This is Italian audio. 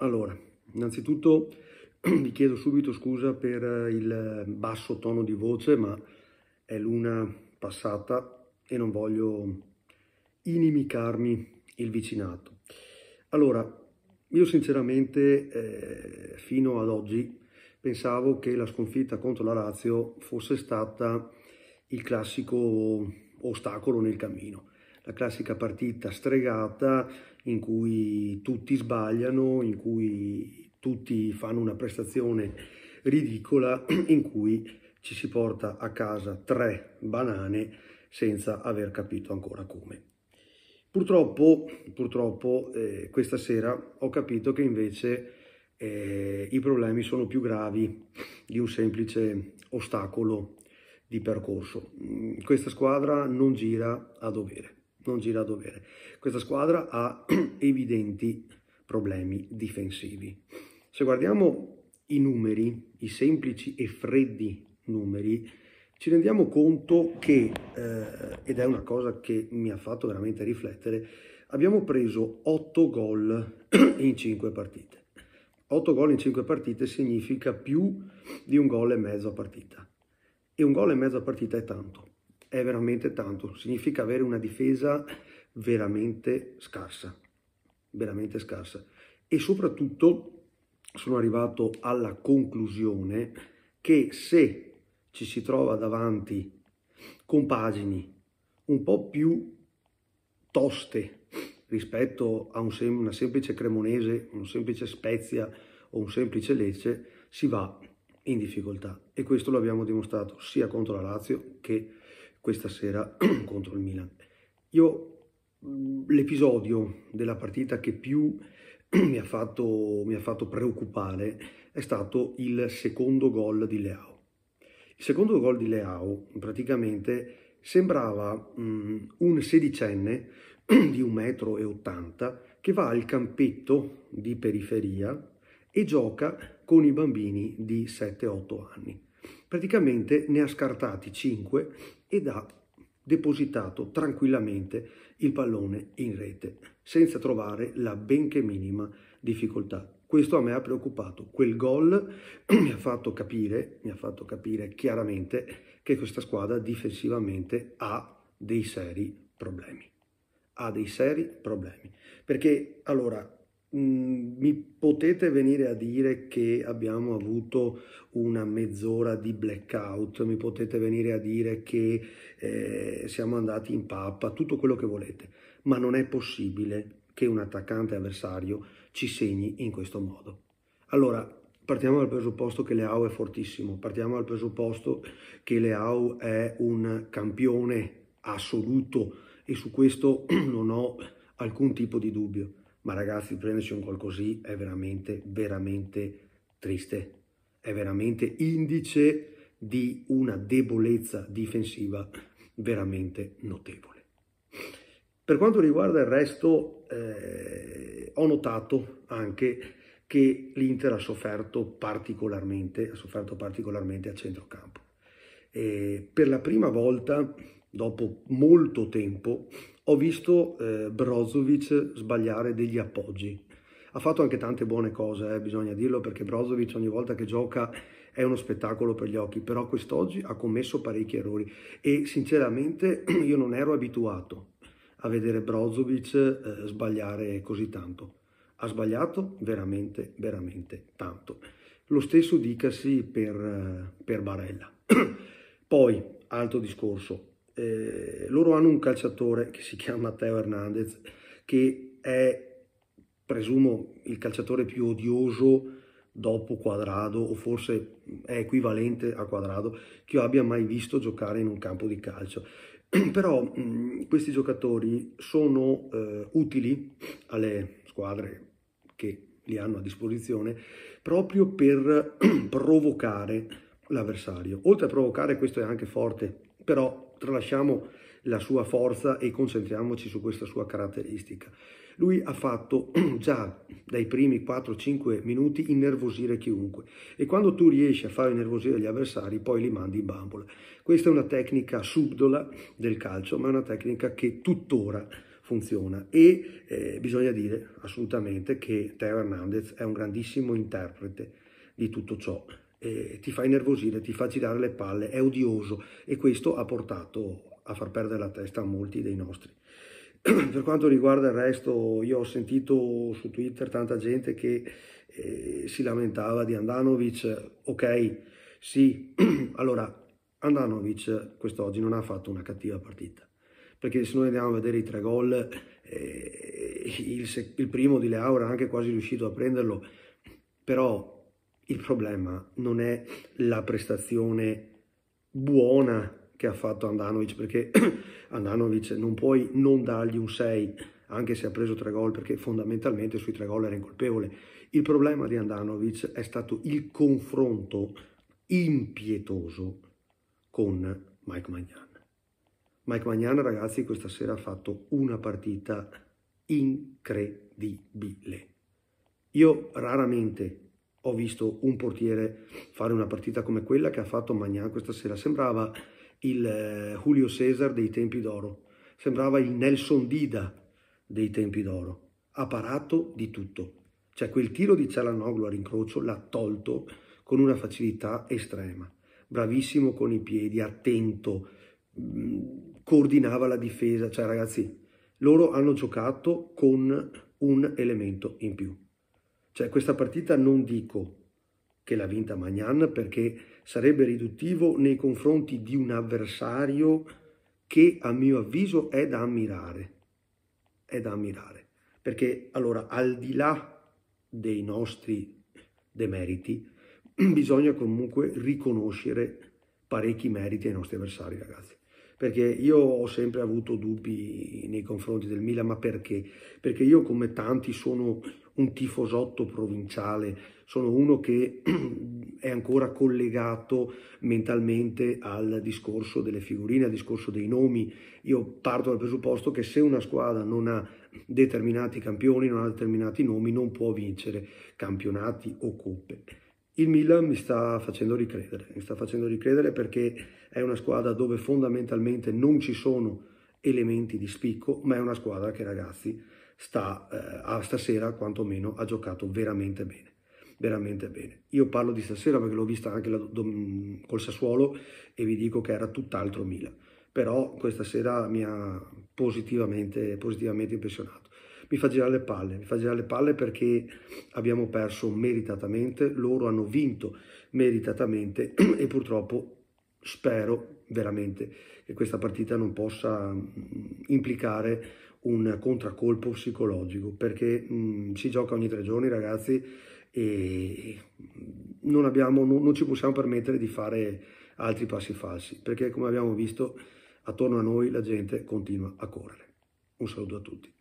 Allora, innanzitutto vi chiedo subito scusa per eh, il basso tono di voce, ma è luna passata e non voglio inimicarmi il vicinato. Allora, io sinceramente eh, fino ad oggi pensavo che la sconfitta contro la Lazio fosse stata il classico ostacolo nel cammino, la classica partita stregata in cui tutti sbagliano, in cui tutti fanno una prestazione ridicola, in cui ci si porta a casa tre banane senza aver capito ancora come. Purtroppo, purtroppo eh, questa sera ho capito che invece eh, i problemi sono più gravi di un semplice ostacolo di percorso. Mm, questa squadra non gira a dovere non gira a dovere. Questa squadra ha evidenti problemi difensivi. Se guardiamo i numeri, i semplici e freddi numeri, ci rendiamo conto che, eh, ed è una cosa che mi ha fatto veramente riflettere, abbiamo preso 8 gol in 5 partite. 8 gol in 5 partite significa più di un gol e mezzo a partita. E un gol e mezzo a partita è tanto è veramente tanto, significa avere una difesa veramente scarsa, veramente scarsa. E soprattutto sono arrivato alla conclusione che se ci si trova davanti con compagini un po' più toste rispetto a un sem una semplice cremonese, un semplice spezia o un semplice lecce, si va in difficoltà. E questo lo abbiamo dimostrato sia contro la Lazio che contro questa sera contro il Milan. Io l'episodio della partita che più mi ha, fatto, mi ha fatto preoccupare è stato il secondo gol di Leao. Il secondo gol di Leao praticamente sembrava mh, un sedicenne di 1,80 m che va al campetto di periferia e gioca con i bambini di 7-8 anni praticamente ne ha scartati 5 ed ha depositato tranquillamente il pallone in rete, senza trovare la benché minima difficoltà. Questo a me ha preoccupato. Quel gol mi ha fatto capire, mi ha fatto capire chiaramente che questa squadra difensivamente ha dei seri problemi. Ha dei seri problemi. Perché allora Mm, mi potete venire a dire che abbiamo avuto una mezz'ora di blackout, mi potete venire a dire che eh, siamo andati in pappa, tutto quello che volete, ma non è possibile che un attaccante avversario ci segni in questo modo. Allora, partiamo dal presupposto che Leao è fortissimo, partiamo dal presupposto che Leao è un campione assoluto e su questo non ho alcun tipo di dubbio ma ragazzi prenderci un gol così è veramente, veramente triste, è veramente indice di una debolezza difensiva veramente notevole. Per quanto riguarda il resto, eh, ho notato anche che l'Inter ha sofferto particolarmente, ha sofferto particolarmente a centrocampo. E eh, per la prima volta, dopo molto tempo, ho visto eh, Brozovic sbagliare degli appoggi. Ha fatto anche tante buone cose, eh, bisogna dirlo, perché Brozovic ogni volta che gioca è uno spettacolo per gli occhi, però quest'oggi ha commesso parecchi errori e sinceramente io non ero abituato a vedere Brozovic eh, sbagliare così tanto. Ha sbagliato veramente, veramente tanto. Lo stesso dicasi per, eh, per Barella. Poi, altro discorso, eh, loro hanno un calciatore che si chiama Matteo Hernandez, che è, presumo, il calciatore più odioso dopo Quadrado, o forse è equivalente a Quadrado, che io abbia mai visto giocare in un campo di calcio. Però mh, mm, questi giocatori sono eh, utili alle squadre che li hanno a disposizione proprio per provocare l'avversario. Oltre a provocare, questo è anche forte però tralasciamo la sua forza e concentriamoci su questa sua caratteristica. Lui ha fatto già dai primi 4-5 minuti innervosire chiunque e quando tu riesci a far innervosire gli avversari poi li mandi in bambola. Questa è una tecnica subdola del calcio, ma è una tecnica che tuttora funziona e eh, bisogna dire assolutamente che Teo Hernandez è un grandissimo interprete di tutto ciò eh, ti fa innervosire, ti fa girare le palle, è odioso e questo ha portato a far perdere la testa a molti dei nostri. per quanto riguarda il resto, io ho sentito su Twitter tanta gente che eh, si lamentava di Andanovic, ok, sì, allora Andanovic quest'oggi non ha fatto una cattiva partita perché se noi andiamo a vedere i tre gol, eh, il, il, primo di Leao era anche quasi riuscito a prenderlo, però il problema non è la prestazione buona che ha fatto Andanovic, perché Andanovic non puoi non dargli un 6, anche se ha preso tre gol, perché fondamentalmente sui tre gol era incolpevole. Il problema di Andanovic è stato il confronto impietoso con Mike Magnan. Mike Magnan, ragazzi, questa sera ha fatto una partita incredibile. Io raramente ho visto un portiere fare una partita come quella che ha fatto Magnan questa sera. Sembrava il eh, Julio Cesar dei tempi d'oro, sembrava il Nelson Dida dei tempi d'oro. Ha parato di tutto. Cioè quel tiro di Cialanoglu a rincrocio l'ha tolto con una facilità estrema. Bravissimo con i piedi, attento, coordinava la difesa. Cioè ragazzi, loro hanno giocato con un elemento in più. Cioè questa partita non dico che l'ha vinta Magnan perché sarebbe riduttivo nei confronti di un avversario che a mio avviso è da ammirare. È da ammirare. Perché allora al di là dei nostri demeriti bisogna comunque riconoscere parecchi meriti ai nostri avversari ragazzi perché io ho sempre avuto dubbi nei confronti del Milan, ma perché? Perché io come tanti sono un tifosotto provinciale, sono uno che è ancora collegato mentalmente al discorso delle figurine, al discorso dei nomi. Io parto dal presupposto che se una squadra non ha determinati campioni, non ha determinati nomi, non può vincere campionati o coppe. Il Milan mi sta facendo ricredere, mi sta facendo ricredere perché è una squadra dove fondamentalmente non ci sono elementi di spicco, ma è una squadra che ragazzi sta, eh, a stasera quantomeno ha giocato veramente bene veramente bene. Io parlo di stasera perché l'ho vista anche la, dom, col Sassuolo e vi dico che era tutt'altro Milan, però questa sera mi ha positivamente, positivamente impressionato mi fa girare le palle, mi fa girare le palle perché abbiamo perso meritatamente, loro hanno vinto meritatamente e purtroppo spero veramente che questa partita non possa mm, implicare un contraccolpo psicologico perché mh, mm, si gioca ogni tre giorni ragazzi e non, abbiamo, non, non ci possiamo permettere di fare altri passi falsi perché come abbiamo visto attorno a noi la gente continua a correre. Un saluto a tutti.